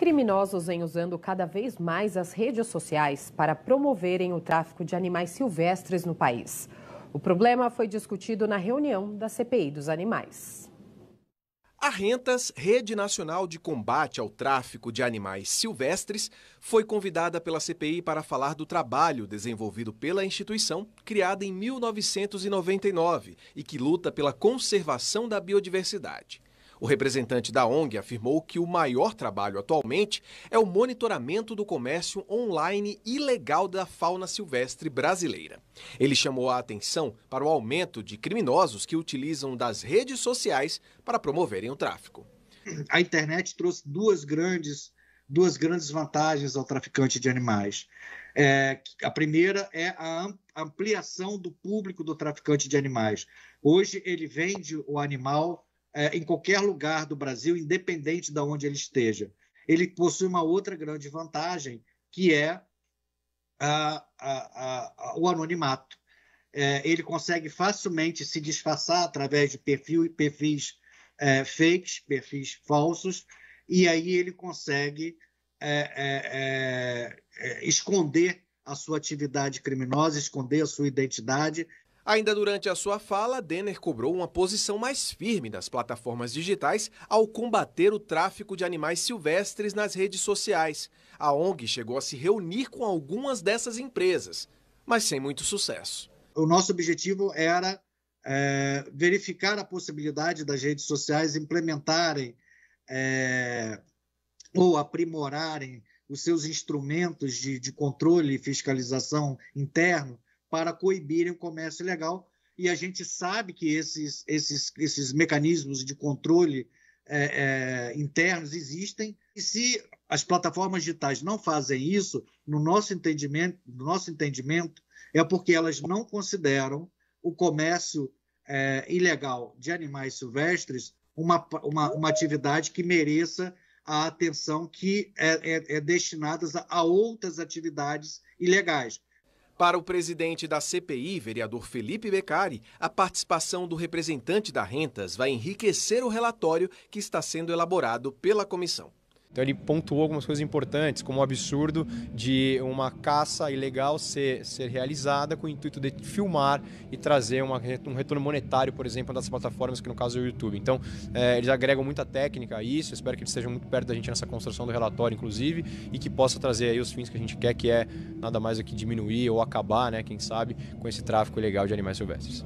Criminosos vêm usando cada vez mais as redes sociais para promoverem o tráfico de animais silvestres no país. O problema foi discutido na reunião da CPI dos animais. A Rentas, Rede Nacional de Combate ao Tráfico de Animais Silvestres, foi convidada pela CPI para falar do trabalho desenvolvido pela instituição, criada em 1999 e que luta pela conservação da biodiversidade. O representante da ONG afirmou que o maior trabalho atualmente é o monitoramento do comércio online ilegal da fauna silvestre brasileira. Ele chamou a atenção para o aumento de criminosos que utilizam das redes sociais para promoverem o tráfico. A internet trouxe duas grandes duas grandes vantagens ao traficante de animais. É, a primeira é a ampliação do público do traficante de animais. Hoje ele vende o animal é, em qualquer lugar do Brasil, independente de onde ele esteja. Ele possui uma outra grande vantagem, que é a, a, a, o anonimato. É, ele consegue facilmente se disfarçar através de perfil, perfis é, fakes, perfis falsos, e aí ele consegue é, é, é, é esconder a sua atividade criminosa, esconder a sua identidade Ainda durante a sua fala, Denner cobrou uma posição mais firme das plataformas digitais ao combater o tráfico de animais silvestres nas redes sociais. A ONG chegou a se reunir com algumas dessas empresas, mas sem muito sucesso. O nosso objetivo era é, verificar a possibilidade das redes sociais implementarem é, ou aprimorarem os seus instrumentos de, de controle e fiscalização interno para coibirem o comércio ilegal. E a gente sabe que esses, esses, esses mecanismos de controle é, é, internos existem. E se as plataformas digitais não fazem isso, no nosso entendimento, no nosso entendimento é porque elas não consideram o comércio é, ilegal de animais silvestres uma, uma, uma, atividade que mereça a atenção que é, é, é destinada a outras atividades ilegais. Para o presidente da CPI, vereador Felipe Beccari, a participação do representante da Rentas vai enriquecer o relatório que está sendo elaborado pela comissão. Então ele pontuou algumas coisas importantes, como o absurdo de uma caça ilegal ser, ser realizada com o intuito de filmar e trazer uma, um retorno monetário, por exemplo, das plataformas, que no caso é o YouTube. Então é, eles agregam muita técnica a isso, espero que eles estejam muito perto da gente nessa construção do relatório, inclusive, e que possa trazer aí os fins que a gente quer, que é nada mais do que diminuir ou acabar, né, quem sabe, com esse tráfico ilegal de animais silvestres.